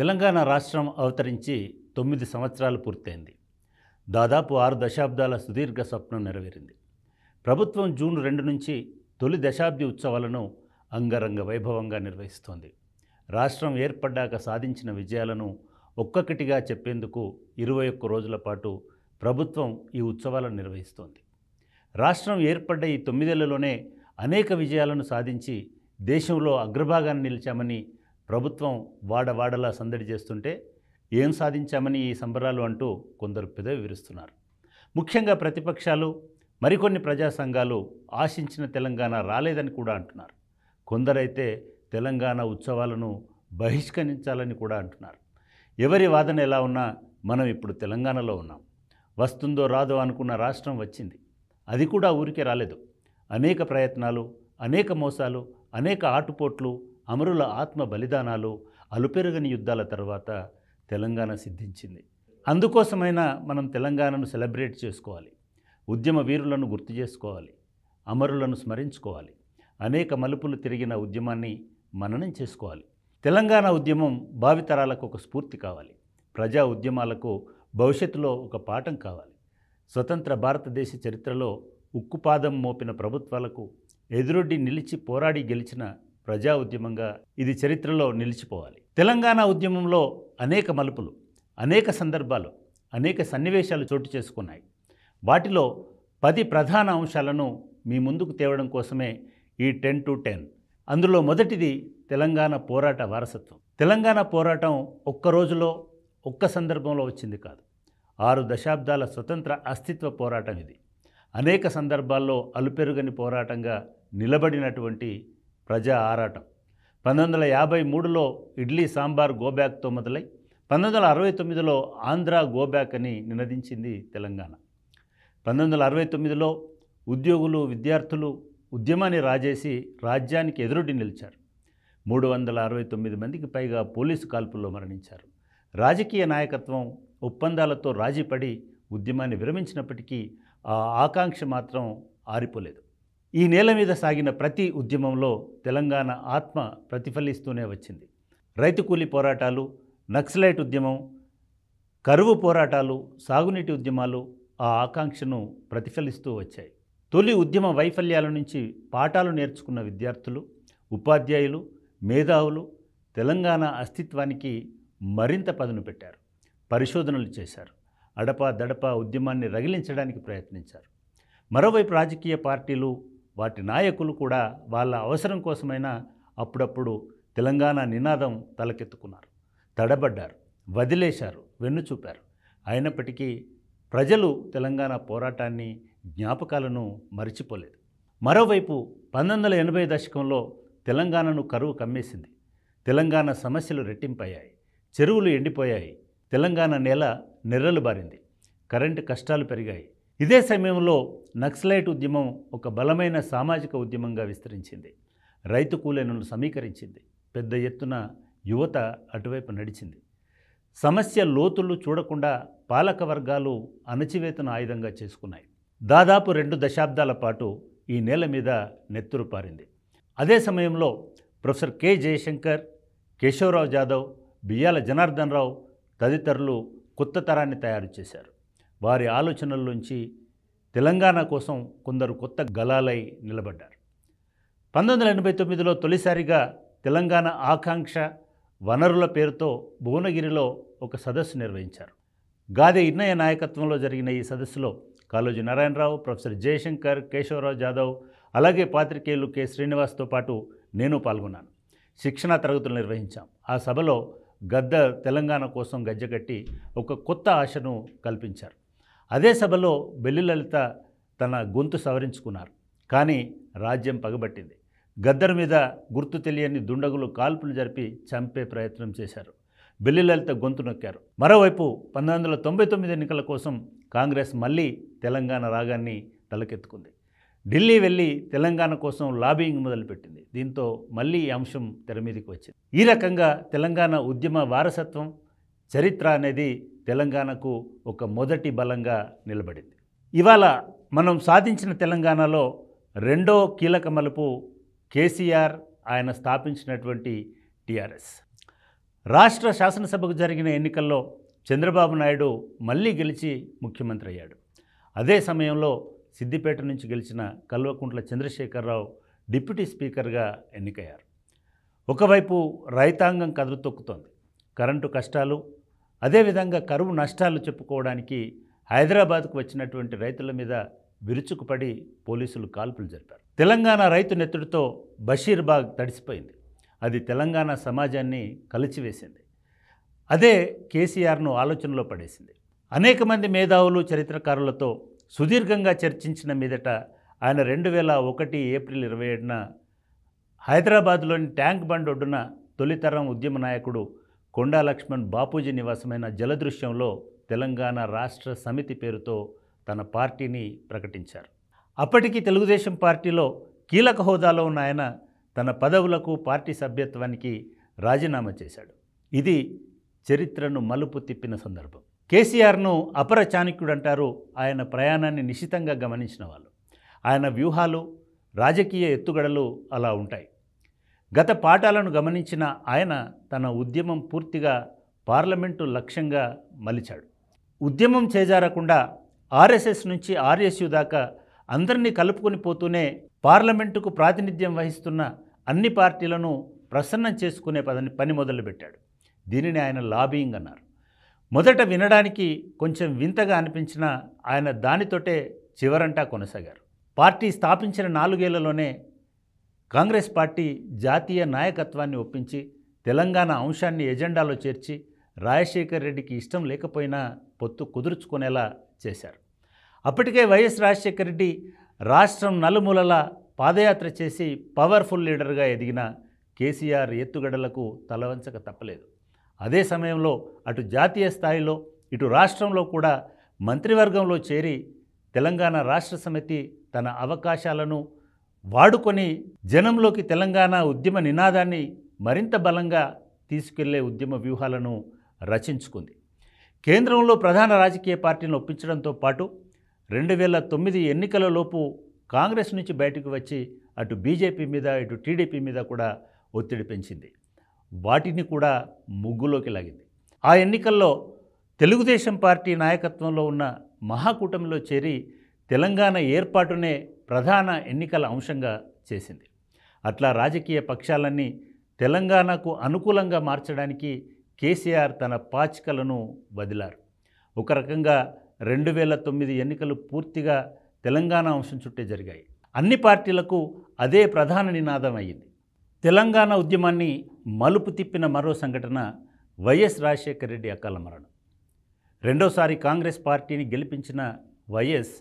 తెలంగాణ రాష్ట్రం అవతరించి తొమ్మిది సంవత్సరాలు పూర్తయింది దాదాపు ఆరు దశాబ్దాల సుదీర్ఘ స్వప్నం నెరవేరింది ప్రభుత్వం జూన్ రెండు నుంచి తొలి దశాబ్ది ఉత్సవాలను అంగరంగ వైభవంగా నిర్వహిస్తోంది రాష్ట్రం ఏర్పడ్డాక సాధించిన విజయాలను ఒక్కొక్కటిగా చెప్పేందుకు ఇరవై ఒక్క రోజుల పాటు ప్రభుత్వం ఈ ఉత్సవాలను నిర్వహిస్తోంది రాష్ట్రం ఏర్పడ్డ ఈ తొమ్మిదేళ్లలోనే అనేక విజయాలను సాధించి దేశంలో అగ్రభాగాన్ని నిలిచామని ప్రభుత్వం వాడవాడలా సందడి చేస్తుంటే ఏం సాధించామని ఈ సంబరాలు అంటూ కొందరు పెదవి విరుస్తున్నారు ముఖ్యంగా ప్రతిపక్షాలు మరికొన్ని ప్రజా సంఘాలు ఆశించిన తెలంగాణ రాలేదని కూడా అంటున్నారు కొందరైతే తెలంగాణ ఉత్సవాలను బహిష్కరించాలని కూడా అంటున్నారు ఎవరి వాదన ఎలా ఉన్నా మనం ఇప్పుడు తెలంగాణలో ఉన్నాం వస్తుందో రాదో అనుకున్న రాష్ట్రం వచ్చింది అది కూడా ఊరికే రాలేదు అనేక ప్రయత్నాలు అనేక మోసాలు అనేక ఆటుపోట్లు అమరుల ఆత్మ బలిదానాలు అలుపెరగని యుద్ధాల తర్వాత తెలంగాణ సిద్ధించింది అందుకోసమైనా మనం తెలంగాణను సెలబ్రేట్ చేసుకోవాలి ఉద్యమ వీరులను గుర్తు చేసుకోవాలి అమరులను స్మరించుకోవాలి అనేక మలుపులు తిరిగిన ఉద్యమాన్ని మననం చేసుకోవాలి తెలంగాణ ఉద్యమం భావితరాలకు ఒక స్ఫూర్తి కావాలి ప్రజా ఉద్యమాలకు భవిష్యత్తులో ఒక పాఠం కావాలి స్వతంత్ర భారతదేశ చరిత్రలో ఉక్కుపాదం మోపిన ప్రభుత్వాలకు ఎదురొడ్డి నిలిచి పోరాడి గెలిచిన ప్రజా ఉద్యమంగా ఇది చరిత్రలో నిలిచిపోవాలి తెలంగాణ ఉద్యమంలో అనేక మలుపులు అనేక సందర్భాలు అనేక సన్నివేశాలు చోటు చేసుకున్నాయి వాటిలో పది ప్రధాన అంశాలను మీ ముందుకు తేవడం కోసమే ఈ టెన్ టు టెన్ అందులో మొదటిది తెలంగాణ పోరాట వారసత్వం తెలంగాణ పోరాటం ఒక్క రోజులో ఒక్క సందర్భంలో వచ్చింది కాదు ఆరు దశాబ్దాల స్వతంత్ర అస్తిత్వ పోరాటం ఇది అనేక సందర్భాల్లో అలుపెరుగని పోరాటంగా నిలబడినటువంటి ప్రజా ఆరాటం పంతొమ్మిది వందల యాభై మూడులో ఇడ్లీ సాంబార్ గోబ్యాక్తో మొదలై పంతొమ్మిది వందల అరవై తొమ్మిదిలో ఆంధ్ర గోబ్యాక్ అని నినదించింది తెలంగాణ పంతొమ్మిది వందల అరవై తొమ్మిదిలో ఉద్యోగులు విద్యార్థులు ఉద్యమాన్ని రాజేసి రాజ్యానికి ఎదురుడి నిలిచారు మూడు వందల అరవై తొమ్మిది మందికి పైగా పోలీసు కాల్పుల్లో మరణించారు రాజకీయ నాయకత్వం ఒప్పందాలతో రాజీపడి ఉద్యమాన్ని విరమించినప్పటికీ ఆ ఆకాంక్ష మాత్రం ఆరిపోలేదు ఈ నేల మీద సాగిన ప్రతి ఉద్యమంలో తెలంగాణ ఆత్మ ప్రతిఫలిస్తూనే వచ్చింది రైతు కూలీ పోరాటాలు నక్సలైట్ ఉద్యమం కరువు పోరాటాలు సాగునీటి ఉద్యమాలు ఆ ఆకాంక్షను ప్రతిఫలిస్తూ వచ్చాయి తొలి ఉద్యమ వైఫల్యాల నుంచి పాఠాలు నేర్చుకున్న విద్యార్థులు ఉపాధ్యాయులు మేధావులు తెలంగాణ అస్తిత్వానికి మరింత పదును పెట్టారు పరిశోధనలు చేశారు అడపా దడపా ఉద్యమాన్ని రగిలించడానికి ప్రయత్నించారు మరోవైపు రాజకీయ పార్టీలు వాటి నాయకులు కూడా వాళ్ళ అవసరం కోసమైనా అప్పుడప్పుడు తెలంగాణ నినాదం తలకెత్తుకున్నారు తడబడ్డారు వదిలేశారు వెన్ను చూపారు అయినప్పటికీ ప్రజలు తెలంగాణ పోరాటాన్ని జ్ఞాపకాలను మరిచిపోలేదు మరోవైపు పంతొమ్మిది వందల ఎనభై దశకంలో తెలంగాణను కరువు కమ్మేసింది తెలంగాణ సమస్యలు రెట్టింపయ్యాయి చెరువులు ఎండిపోయాయి తెలంగాణ నేల నిర్రలు బారింది కరెంటు కష్టాలు పెరిగాయి ఇదే సమయంలో నక్సలైట్ ఉద్యమం ఒక బలమైన సామాజిక ఉద్యమంగా విస్తరించింది రైతు కూలీలను సమీకరించింది పెద్ద ఎత్తున యువత అటువైపు నడిచింది సమస్య లోతులు చూడకుండా పాలక వర్గాలు అణచివేతను ఆయుధంగా చేసుకున్నాయి దాదాపు రెండు దశాబ్దాల పాటు ఈ నేల మీద నెత్తురు పారింది అదే సమయంలో ప్రొఫెసర్ కె జయశంకర్ కేశవరావు జాదవ్ బియ్యాల జనార్దన్ రావు తదితరులు కొత్త తరాన్ని తయారు చేశారు వారి ఆలోచనల్లోంచి తెలంగాణ కోసం కొందరు కొత్త గలాలై నిలబడ్డారు పంతొమ్మిది వందల ఎనభై తొమ్మిదిలో తొలిసారిగా తెలంగాణ ఆకాంక్ష వనరుల పేరుతో భువనగిరిలో ఒక సదస్సు నిర్వహించారు గాదె ఇన్నయ్య నాయకత్వంలో జరిగిన ఈ సదస్సులో కాళోజీ నారాయణరావు ప్రొఫెసర్ జయశంకర్ కేశవరావు జాదవ్ అలాగే పాత్రికేయులు కె శ్రీనివాస్తో పాటు నేను పాల్గొన్నాను శిక్షణా తరగతులు నిర్వహించాం ఆ సభలో గద్ద తెలంగాణ కోసం గజ్జగట్టి ఒక కొత్త ఆశను కల్పించారు అదే సభలో బెల్లిలలిత తన గొంతు సవరించుకున్నారు కానీ రాజ్యం పగబట్టింది గద్దర్ మీద గుర్తు తెలియని దుండగులు కాల్పులు జరిపి చంపే ప్రయత్నం చేశారు బెల్లిలలిత గొంతు నొక్కారు మరోవైపు పంతొమ్మిది వందల తొంభై తొమ్మిది ఎన్నికల కోసం కాంగ్రెస్ మళ్ళీ తెలంగాణ రాగాన్ని తలకెత్తుకుంది ఢిల్లీ వెళ్ళి తెలంగాణ కోసం లాబింగ్ మొదలుపెట్టింది దీంతో మళ్ళీ ఈ అంశం తెర మీదకి వచ్చింది ఈ రకంగా తెలంగాణ ఉద్యమ వారసత్వం చరిత్ర అనేది తెలంగాణకు ఒక మొదటి బలంగా నిలబడింది ఇవాళ మనం సాధించిన తెలంగాణలో రెండో కీలక మలుపు కేసీఆర్ ఆయన స్థాపించినటువంటి టీఆర్ఎస్ రాష్ట్ర శాసనసభకు జరిగిన ఎన్నికల్లో చంద్రబాబు నాయుడు మళ్ళీ గెలిచి ముఖ్యమంత్రి అయ్యాడు అదే సమయంలో సిద్దిపేట నుంచి గెలిచిన కల్వకుంట్ల చంద్రశేఖరరావు డిప్యూటీ స్పీకర్గా ఎన్నికయ్యారు ఒకవైపు రైతాంగం కదులు తొక్కుతోంది కరెంటు కష్టాలు అదేవిధంగా కరువు నష్టాలు చెప్పుకోవడానికి హైదరాబాద్కు వచ్చినటువంటి రైతుల మీద విరుచుకుపడి పోలీసులు కాల్పులు జరిపారు తెలంగాణ రైతు నెత్తుడితో బషీర్బాగ్ తడిసిపోయింది అది తెలంగాణ సమాజాన్ని కలిచివేసింది అదే కేసీఆర్ను ఆలోచనలో పడేసింది అనేక మంది మేధావులు చరిత్రకారులతో సుదీర్ఘంగా చర్చించిన మీదట ఆయన రెండు వేల ఒకటి ఏప్రిల్ ఇరవై ఏడున హైదరాబాద్లోని ట్యాంక్ బండ్ ఒడ్డున తొలితరం ఉద్యమ నాయకుడు కొండా లక్ష్మణ్ బాపూజీ నివాసమైన జలదృశ్యంలో తెలంగాణ రాష్ట్ర సమితి పేరుతో తన పార్టీని ప్రకటించారు అప్పటికి తెలుగుదేశం పార్టీలో కీలక హోదాలో ఉన్న ఆయన తన పదవులకు పార్టీ సభ్యత్వానికి రాజీనామా చేశాడు ఇది చరిత్రను మలుపు తిప్పిన సందర్భం కేసీఆర్ను అపర చాణక్యుడంటారు ఆయన ప్రయాణాన్ని నిశితంగా గమనించిన వాళ్ళు ఆయన వ్యూహాలు రాజకీయ ఎత్తుగడలు అలా ఉంటాయి గత పాఠాలను గమనించిన ఆయన తన ఉద్యమం పూర్తిగా పార్లమెంటు లక్ష్యంగా మలిచాడు ఉద్యమం చేజారకుండా ఆర్ఎస్ఎస్ నుంచి ఆర్ఎస్యు దాకా అందరినీ కలుపుకొని పోతూనే పార్లమెంటుకు ప్రాతినిధ్యం వహిస్తున్న అన్ని పార్టీలను ప్రసన్నం చేసుకునే పదని పని మొదలుపెట్టాడు దీనిని ఆయన లాబింగ్ అన్నారు మొదట వినడానికి కొంచెం వింతగా అనిపించినా ఆయన దానితోటే చివరంటా కొనసాగారు పార్టీ స్థాపించిన నాలుగేళ్లలోనే కాంగ్రెస్ పార్టీ జాతీయ నాయకత్వాన్ని ఒప్పించి తెలంగాణ అంశాన్ని ఎజెండాలో చేర్చి రాజశేఖర్ రెడ్డికి ఇష్టం లేకపోయినా పొత్తు కుదుర్చుకునేలా చేశారు అప్పటికే వైఎస్ రాజశేఖర రెడ్డి రాష్ట్రం నలుమూలల పాదయాత్ర చేసి పవర్ఫుల్ లీడర్గా ఎదిగిన కేసీఆర్ ఎత్తుగడలకు తలవంచక తప్పలేదు అదే సమయంలో అటు జాతీయ స్థాయిలో ఇటు రాష్ట్రంలో కూడా మంత్రివర్గంలో చేరి తెలంగాణ రాష్ట్ర సమితి తన అవకాశాలను వాడుకొని జనంలోకి తెలంగాణ ఉద్యమ నినాదాన్ని మరింత బలంగా తీసుకెళ్లే ఉద్యమ వ్యూహాలను రచించుకుంది కేంద్రంలో ప్రధాన రాజకీయ పార్టీని ఒప్పించడంతో పాటు రెండు వేల తొమ్మిది ఎన్నికలలోపు కాంగ్రెస్ నుంచి బయటకు వచ్చి అటు బీజేపీ మీద ఇటు టీడీపీ మీద కూడా ఒత్తిడి పెంచింది వాటిని కూడా ముగ్గులోకి లాగింది ఆ ఎన్నికల్లో తెలుగుదేశం పార్టీ నాయకత్వంలో ఉన్న మహాకూటమిలో చేరి తెలంగాణ ఏర్పాటునే ప్రధాన ఎన్నికల అంశంగా చేసింది అట్లా రాజకీయ పక్షాలన్నీ తెలంగాణకు అనుకూలంగా మార్చడానికి కేసీఆర్ తన పాచికలను వదిలారు ఒక రకంగా రెండు వేల తొమ్మిది ఎన్నికలు పూర్తిగా తెలంగాణ అంశం చుట్టే జరిగాయి అన్ని పార్టీలకు అదే ప్రధాన నినాదం అయ్యింది తెలంగాణ ఉద్యమాన్ని మలుపు తిప్పిన మరో సంఘటన వైఎస్ రాజశేఖర రెడ్డి అకాల మరణం రెండోసారి కాంగ్రెస్ పార్టీని గెలిపించిన వైఎస్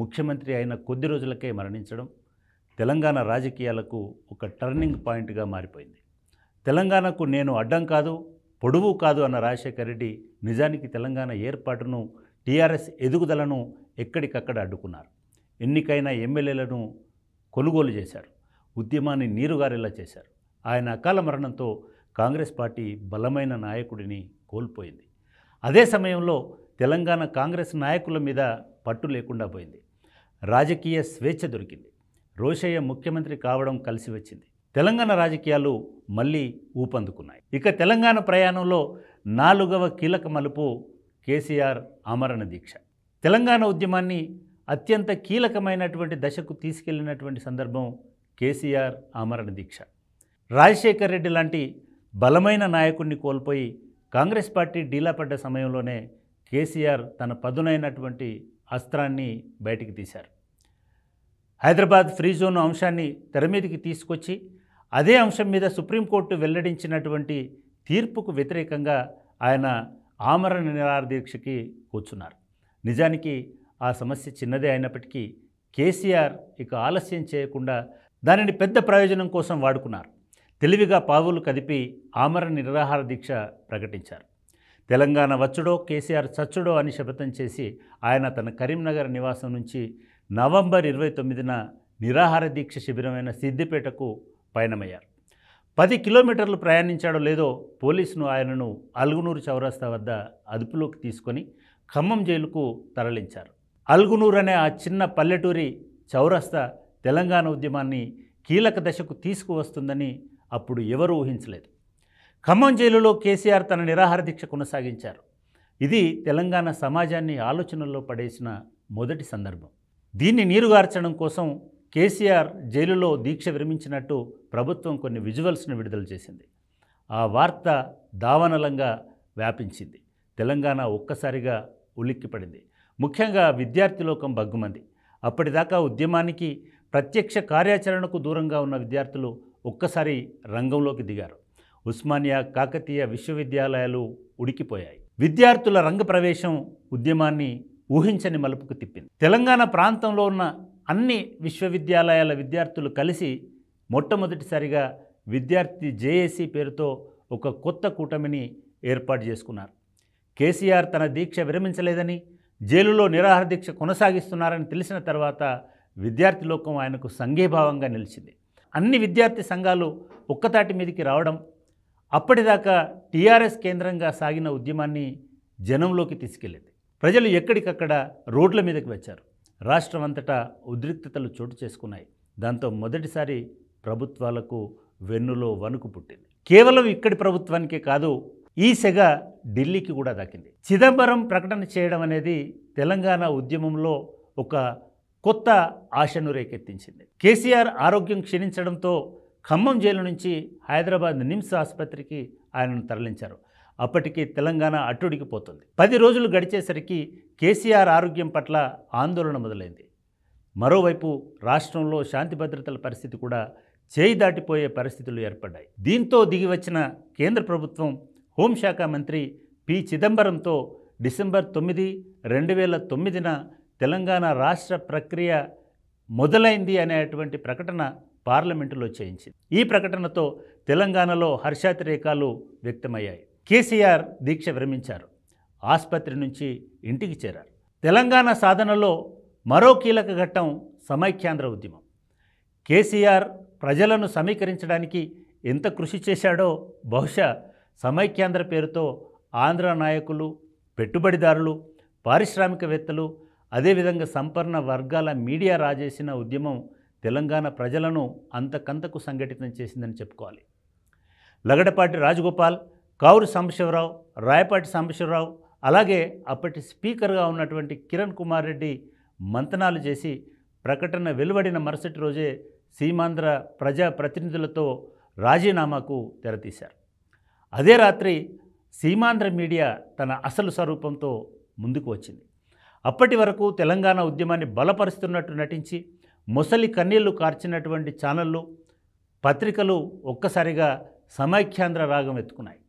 ముఖ్యమంత్రి అయిన కొద్ది రోజులకే మరణించడం తెలంగాణ రాజకీయాలకు ఒక టర్నింగ్ పాయింట్గా మారిపోయింది తెలంగాణకు నేను అడ్డం కాదు పొడువు కాదు అన్న రాజశేఖర రెడ్డి నిజానికి తెలంగాణ ఏర్పాటును టీఆర్ఎస్ ఎదుగుదలను ఎక్కడికక్కడ అడ్డుకున్నారు ఎన్నికైన ఎమ్మెల్యేలను కొనుగోలు చేశారు ఉద్యమాన్ని నీరుగారేలా చేశారు ఆయన అకాల మరణంతో కాంగ్రెస్ పార్టీ బలమైన నాయకుడిని కోల్పోయింది అదే సమయంలో తెలంగాణ కాంగ్రెస్ నాయకుల మీద పట్టు లేకుండా పోయింది రాజకీయ స్వేచ్ఛ దొరికింది రోషయ్య ముఖ్యమంత్రి కావడం కలిసి వచ్చింది తెలంగాణ రాజకీయాలు మళ్ళీ ఊపందుకున్నాయి ఇక తెలంగాణ ప్రయాణంలో నాలుగవ కీలక మలుపు కేసీఆర్ ఆమరణ దీక్ష తెలంగాణ ఉద్యమాన్ని అత్యంత కీలకమైనటువంటి దశకు తీసుకెళ్లినటువంటి సందర్భం కేసీఆర్ ఆమరణ దీక్ష రాజశేఖర్ రెడ్డి లాంటి బలమైన నాయకుడిని కోల్పోయి కాంగ్రెస్ పార్టీ డీలాపడ్డ సమయంలోనే కేసీఆర్ తన పదునైనటువంటి అస్త్రాన్ని బయటికి తీశారు హైదరాబాద్ ఫ్రీ జోన్ అంశాన్ని తెర మీదకి తీసుకొచ్చి అదే అంశం మీద సుప్రీంకోర్టు వెల్లడించినటువంటి తీర్పుకు వ్యతిరేకంగా ఆయన ఆమరణ దీక్షకి కూర్చున్నారు నిజానికి ఆ సమస్య చిన్నదే అయినప్పటికీ కేసీఆర్ ఇక ఆలస్యం చేయకుండా దానిని పెద్ద ప్రయోజనం కోసం వాడుకున్నారు తెలివిగా పావులు కదిపి ఆమరణ నిరాహార దీక్ష ప్రకటించారు తెలంగాణ వచ్చుడో కేసీఆర్ చచ్చుడో అని శపథం చేసి ఆయన తన కరీంనగర్ నివాసం నుంచి నవంబర్ ఇరవై తొమ్మిదిన నిరాహార దీక్ష శిబిరమైన సిద్దిపేటకు పయనమయ్యారు పది కిలోమీటర్లు ప్రయాణించాడో లేదో పోలీసును ఆయనను అల్గునూరు చౌరస్తా వద్ద అదుపులోకి తీసుకొని ఖమ్మం జైలుకు తరలించారు అల్గునూరు అనే ఆ చిన్న పల్లెటూరి చౌరస్తా తెలంగాణ ఉద్యమాన్ని కీలక దశకు తీసుకువస్తుందని అప్పుడు ఎవరూ ఊహించలేదు ఖమ్మం జైలులో కేసీఆర్ తన నిరాహార దీక్ష కొనసాగించారు ఇది తెలంగాణ సమాజాన్ని ఆలోచనల్లో పడేసిన మొదటి సందర్భం దీన్ని నీరుగార్చడం కోసం కేసీఆర్ జైలులో దీక్ష విరమించినట్టు ప్రభుత్వం కొన్ని విజువల్స్ను విడుదల చేసింది ఆ వార్త దావనలంగా వ్యాపించింది తెలంగాణ ఒక్కసారిగా ఉలిక్కిపడింది ముఖ్యంగా విద్యార్థిలోకం బగ్గుమంది అప్పటిదాకా ఉద్యమానికి ప్రత్యక్ష కార్యాచరణకు దూరంగా ఉన్న విద్యార్థులు ఒక్కసారి రంగంలోకి దిగారు ఉస్మానియా కాకతీయ విశ్వవిద్యాలయాలు ఉడికిపోయాయి విద్యార్థుల రంగప్రవేశం ఉద్యమాన్ని ఊహించని మలుపుకు తిప్పింది తెలంగాణ ప్రాంతంలో ఉన్న అన్ని విశ్వవిద్యాలయాల విద్యార్థులు కలిసి మొట్టమొదటిసారిగా విద్యార్థి జేఏసీ పేరుతో ఒక కొత్త కూటమిని ఏర్పాటు చేసుకున్నారు కేసీఆర్ తన దీక్ష విరమించలేదని జైలులో నిరాహార దీక్ష కొనసాగిస్తున్నారని తెలిసిన తర్వాత విద్యార్థి లోకం ఆయనకు సంఘీభావంగా నిలిచింది అన్ని విద్యార్థి సంఘాలు ఒక్కతాటి మీదకి రావడం అప్పటిదాకా టీఆర్ఎస్ కేంద్రంగా సాగిన ఉద్యమాన్ని జనంలోకి తీసుకెళ్ళింది ప్రజలు ఎక్కడికక్కడ రోడ్ల మీదకి వచ్చారు రాష్ట్రం అంతటా ఉద్రిక్తతలు చోటు చేసుకున్నాయి దాంతో మొదటిసారి ప్రభుత్వాలకు వెన్నులో వణుకు పుట్టింది కేవలం ఇక్కడి ప్రభుత్వానికే కాదు ఈ సెగ ఢిల్లీకి కూడా దాకింది చిదంబరం ప్రకటన చేయడం అనేది తెలంగాణ ఉద్యమంలో ఒక కొత్త ఆశను రేకెత్తించింది కేసీఆర్ ఆరోగ్యం క్షీణించడంతో ఖమ్మం జైలు నుంచి హైదరాబాద్ నిమ్స్ ఆసుపత్రికి ఆయనను తరలించారు అప్పటికి తెలంగాణ అట్టుడికిపోతుంది పది రోజులు గడిచేసరికి కేసీఆర్ ఆరోగ్యం పట్ల ఆందోళన మొదలైంది మరోవైపు రాష్ట్రంలో శాంతి భద్రతల పరిస్థితి కూడా చేయి దాటిపోయే పరిస్థితులు ఏర్పడ్డాయి దీంతో దిగివచ్చిన కేంద్ర ప్రభుత్వం హోంశాఖ మంత్రి పి చిదంబరంతో డిసెంబర్ తొమ్మిది రెండు వేల తొమ్మిదిన తెలంగాణ రాష్ట్ర ప్రక్రియ మొదలైంది అనేటువంటి ప్రకటన పార్లమెంటులో చేయించింది ఈ ప్రకటనతో తెలంగాణలో హర్షాతిరేకాలు వ్యక్తమయ్యాయి కేసీఆర్ దీక్ష విరమించారు ఆసుపత్రి నుంచి ఇంటికి చేరారు తెలంగాణ సాధనలో మరో కీలక ఘట్టం సమైక్యాంధ్ర ఉద్యమం కేసీఆర్ ప్రజలను సమీకరించడానికి ఎంత కృషి చేశాడో బహుశా సమైక్యాంధ్ర పేరుతో ఆంధ్ర నాయకులు పెట్టుబడిదారులు పారిశ్రామికవేత్తలు అదేవిధంగా సంపన్న వర్గాల మీడియా రాజేసిన ఉద్యమం తెలంగాణ ప్రజలను అంతకంతకు సంఘటితం చేసిందని చెప్పుకోవాలి లగడపాటి రాజగోపాల్ కావురు సాంబశివరావు రాయపాటి సాంబశివరావు అలాగే అప్పటి స్పీకర్గా ఉన్నటువంటి కిరణ్ కుమార్ రెడ్డి మంతనాలు చేసి ప్రకటన వెలువడిన మరుసటి రోజే సీమాంధ్ర ప్రజా ప్రతినిధులతో రాజీనామాకు తెరతీశారు అదే రాత్రి సీమాంధ్ర మీడియా తన అసలు స్వరూపంతో ముందుకు వచ్చింది అప్పటి వరకు తెలంగాణ ఉద్యమాన్ని బలపరుస్తున్నట్టు నటించి ముసలి కన్నీళ్లు కార్చినటువంటి ఛానళ్ళు పత్రికలు ఒక్కసారిగా సమైఖ్యాంధ్ర రాగం ఎత్తుకున్నాయి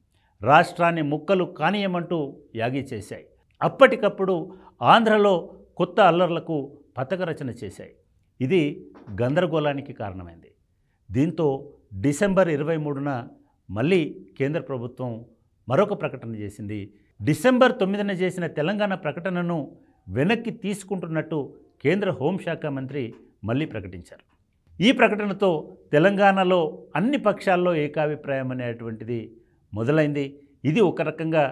రాష్ట్రాన్ని ముక్కలు కానీయమంటూ యాగి చేశాయి అప్పటికప్పుడు ఆంధ్రలో కొత్త అల్లర్లకు రచన చేశాయి ఇది గందరగోళానికి కారణమైంది దీంతో డిసెంబర్ ఇరవై మూడున మళ్ళీ కేంద్ర ప్రభుత్వం మరొక ప్రకటన చేసింది డిసెంబర్ తొమ్మిదిన చేసిన తెలంగాణ ప్రకటనను వెనక్కి తీసుకుంటున్నట్టు కేంద్ర హోంశాఖ మంత్రి మళ్ళీ ప్రకటించారు ఈ ప్రకటనతో తెలంగాణలో అన్ని పక్షాల్లో ఏకాభిప్రాయం అనేటువంటిది మొదలైంది ఇది ఒక రకంగా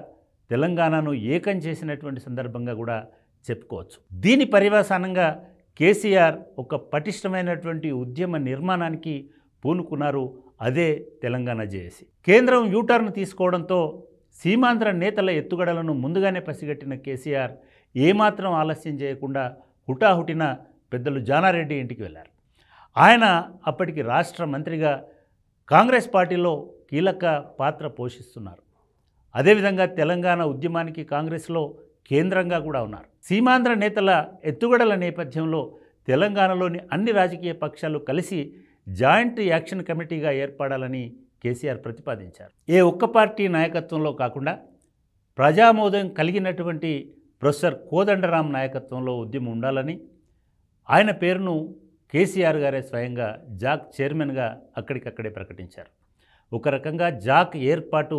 తెలంగాణను ఏకం చేసినటువంటి సందర్భంగా కూడా చెప్పుకోవచ్చు దీని పర్యవసానంగా కేసీఆర్ ఒక పటిష్టమైనటువంటి ఉద్యమ నిర్మాణానికి పూనుకున్నారు అదే తెలంగాణ జేఏసీ కేంద్రం యూటర్న్ తీసుకోవడంతో సీమాంధ్ర నేతల ఎత్తుగడలను ముందుగానే పసిగట్టిన కేసీఆర్ ఏమాత్రం ఆలస్యం చేయకుండా హుటాహుటిన పెద్దలు జానారెడ్డి ఇంటికి వెళ్ళారు ఆయన అప్పటికి రాష్ట్ర మంత్రిగా కాంగ్రెస్ పార్టీలో కీలక పాత్ర పోషిస్తున్నారు అదేవిధంగా తెలంగాణ ఉద్యమానికి కాంగ్రెస్లో కేంద్రంగా కూడా ఉన్నారు సీమాంధ్ర నేతల ఎత్తుగడల నేపథ్యంలో తెలంగాణలోని అన్ని రాజకీయ పక్షాలు కలిసి జాయింట్ యాక్షన్ కమిటీగా ఏర్పడాలని కేసీఆర్ ప్రతిపాదించారు ఏ ఒక్క పార్టీ నాయకత్వంలో కాకుండా ప్రజామోదం కలిగినటువంటి ప్రొఫెసర్ కోదండరాం నాయకత్వంలో ఉద్యమం ఉండాలని ఆయన పేరును కేసీఆర్ గారే స్వయంగా జాక్ చైర్మన్గా అక్కడికక్కడే ప్రకటించారు ఒక రకంగా జాక్ ఏర్పాటు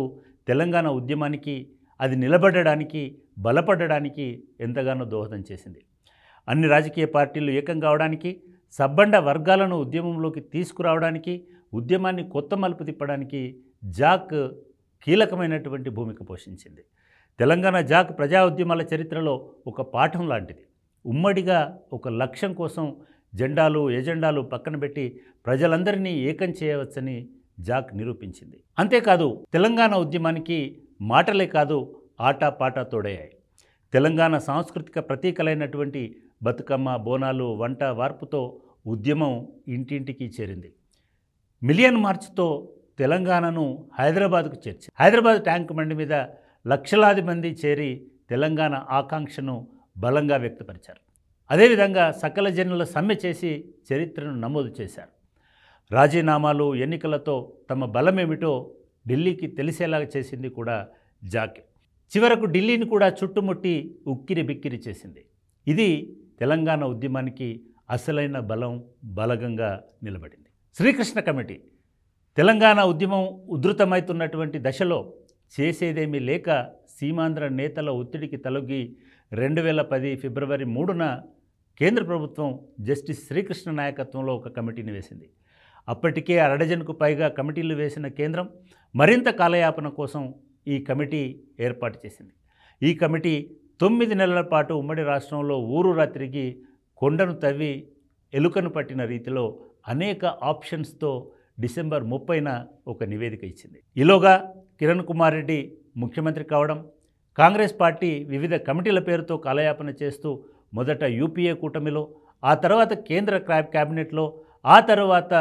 తెలంగాణ ఉద్యమానికి అది నిలబడడానికి బలపడడానికి ఎంతగానో దోహదం చేసింది అన్ని రాజకీయ పార్టీలు ఏకం కావడానికి సబ్బండ వర్గాలను ఉద్యమంలోకి తీసుకురావడానికి ఉద్యమాన్ని కొత్త మలుపు తిప్పడానికి జాక్ కీలకమైనటువంటి భూమిక పోషించింది తెలంగాణ జాక్ ప్రజా ఉద్యమాల చరిత్రలో ఒక పాఠం లాంటిది ఉమ్మడిగా ఒక లక్ష్యం కోసం జెండాలు ఎజెండాలు పక్కన పెట్టి ప్రజలందరినీ ఏకం చేయవచ్చని జాక్ నిరూపించింది అంతేకాదు తెలంగాణ ఉద్యమానికి మాటలే కాదు ఆటా పాట తోడయ్యాయి తెలంగాణ సాంస్కృతిక ప్రతీకలైనటువంటి బతుకమ్మ బోనాలు వంట వార్పుతో ఉద్యమం ఇంటింటికి చేరింది మిలియన్ మార్చ్తో తెలంగాణను హైదరాబాద్కు చేర్చి హైదరాబాద్ ట్యాంక్ బండి మీద లక్షలాది మంది చేరి తెలంగాణ ఆకాంక్షను బలంగా వ్యక్తపరిచారు అదేవిధంగా సకల జనుల సమ్మె చేసి చరిత్రను నమోదు చేశారు రాజీనామాలు ఎన్నికలతో తమ బలమేమిటో ఢిల్లీకి తెలిసేలాగా చేసింది కూడా జాకే చివరకు ఢిల్లీని కూడా చుట్టుముట్టి ఉక్కిరి బిక్కిరి చేసింది ఇది తెలంగాణ ఉద్యమానికి అసలైన బలం బలగంగా నిలబడింది శ్రీకృష్ణ కమిటీ తెలంగాణ ఉద్యమం ఉధృతమవుతున్నటువంటి దశలో చేసేదేమీ లేక సీమాంధ్ర నేతల ఒత్తిడికి తలొగ్గి రెండు వేల పది ఫిబ్రవరి మూడున కేంద్ర ప్రభుత్వం జస్టిస్ శ్రీకృష్ణ నాయకత్వంలో ఒక కమిటీని వేసింది అప్పటికే అరడజన్కు పైగా కమిటీలు వేసిన కేంద్రం మరింత కాలయాపన కోసం ఈ కమిటీ ఏర్పాటు చేసింది ఈ కమిటీ తొమ్మిది నెలల పాటు ఉమ్మడి రాష్ట్రంలో ఊరు రాత్రికి కొండను తవ్వి ఎలుకను పట్టిన రీతిలో అనేక ఆప్షన్స్తో డిసెంబర్ ముప్పైన ఒక నివేదిక ఇచ్చింది ఈలోగా కిరణ్ కుమార్ రెడ్డి ముఖ్యమంత్రి కావడం కాంగ్రెస్ పార్టీ వివిధ కమిటీల పేరుతో కాలయాపన చేస్తూ మొదట యూపీఏ కూటమిలో ఆ తర్వాత కేంద్ర క్యాబినెట్లో ఆ తర్వాత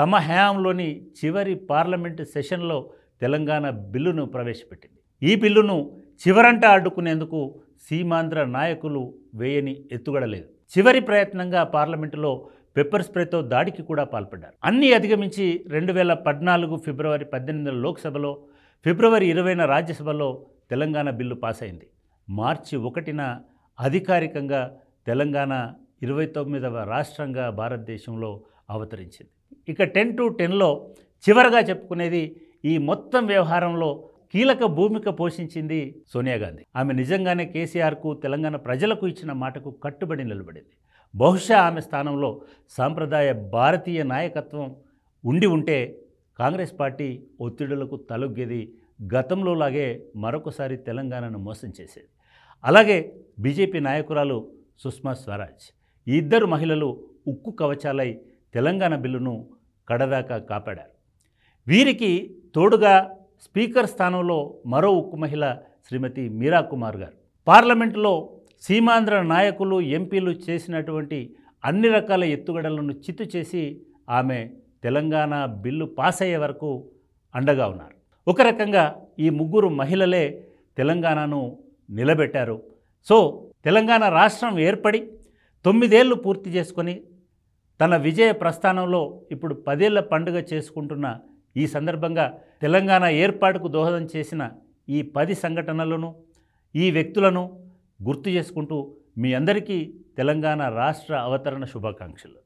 తమ హయాంలోని చివరి పార్లమెంటు సెషన్లో తెలంగాణ బిల్లును ప్రవేశపెట్టింది ఈ బిల్లును చివరంట అడ్డుకునేందుకు సీమాంధ్ర నాయకులు వేయని ఎత్తుగడలేదు చివరి ప్రయత్నంగా పార్లమెంటులో పెప్పర్ స్ప్రేతో దాడికి కూడా పాల్పడ్డారు అన్నీ అధిగమించి రెండు వేల పద్నాలుగు ఫిబ్రవరి పద్దెనిమిదిన లోక్సభలో ఫిబ్రవరి ఇరవైన రాజ్యసభలో తెలంగాణ బిల్లు పాస్ అయింది మార్చి ఒకటిన అధికారికంగా తెలంగాణ ఇరవై తొమ్మిదవ రాష్ట్రంగా భారతదేశంలో అవతరించింది ఇక టెన్ టు టెన్లో చివరగా చెప్పుకునేది ఈ మొత్తం వ్యవహారంలో కీలక భూమిక పోషించింది సోనియా గాంధీ ఆమె నిజంగానే కేసీఆర్కు తెలంగాణ ప్రజలకు ఇచ్చిన మాటకు కట్టుబడి నిలబడింది బహుశా ఆమె స్థానంలో సాంప్రదాయ భారతీయ నాయకత్వం ఉండి ఉంటే కాంగ్రెస్ పార్టీ ఒత్తిడులకు తలొగ్గేది గతంలో లాగే మరొకసారి తెలంగాణను మోసం చేసేది అలాగే బీజేపీ నాయకురాలు సుష్మా స్వరాజ్ ఇద్దరు మహిళలు ఉక్కు కవచాలై తెలంగాణ బిల్లును కడదాకా కాపాడారు వీరికి తోడుగా స్పీకర్ స్థానంలో మరో ఉక్కు మహిళ శ్రీమతి మీరా కుమార్ గారు పార్లమెంటులో సీమాంధ్ర నాయకులు ఎంపీలు చేసినటువంటి అన్ని రకాల ఎత్తుగడలను చిత్తు చేసి ఆమె తెలంగాణ బిల్లు పాస్ అయ్యే వరకు అండగా ఉన్నారు ఒక రకంగా ఈ ముగ్గురు మహిళలే తెలంగాణను నిలబెట్టారు సో తెలంగాణ రాష్ట్రం ఏర్పడి తొమ్మిదేళ్లు పూర్తి చేసుకొని తన విజయ ప్రస్థానంలో ఇప్పుడు పదేళ్ల పండుగ చేసుకుంటున్న ఈ సందర్భంగా తెలంగాణ ఏర్పాటుకు దోహదం చేసిన ఈ పది సంఘటనలను ఈ వ్యక్తులను గుర్తు చేసుకుంటూ మీ అందరికీ తెలంగాణ రాష్ట్ర అవతరణ శుభాకాంక్షలు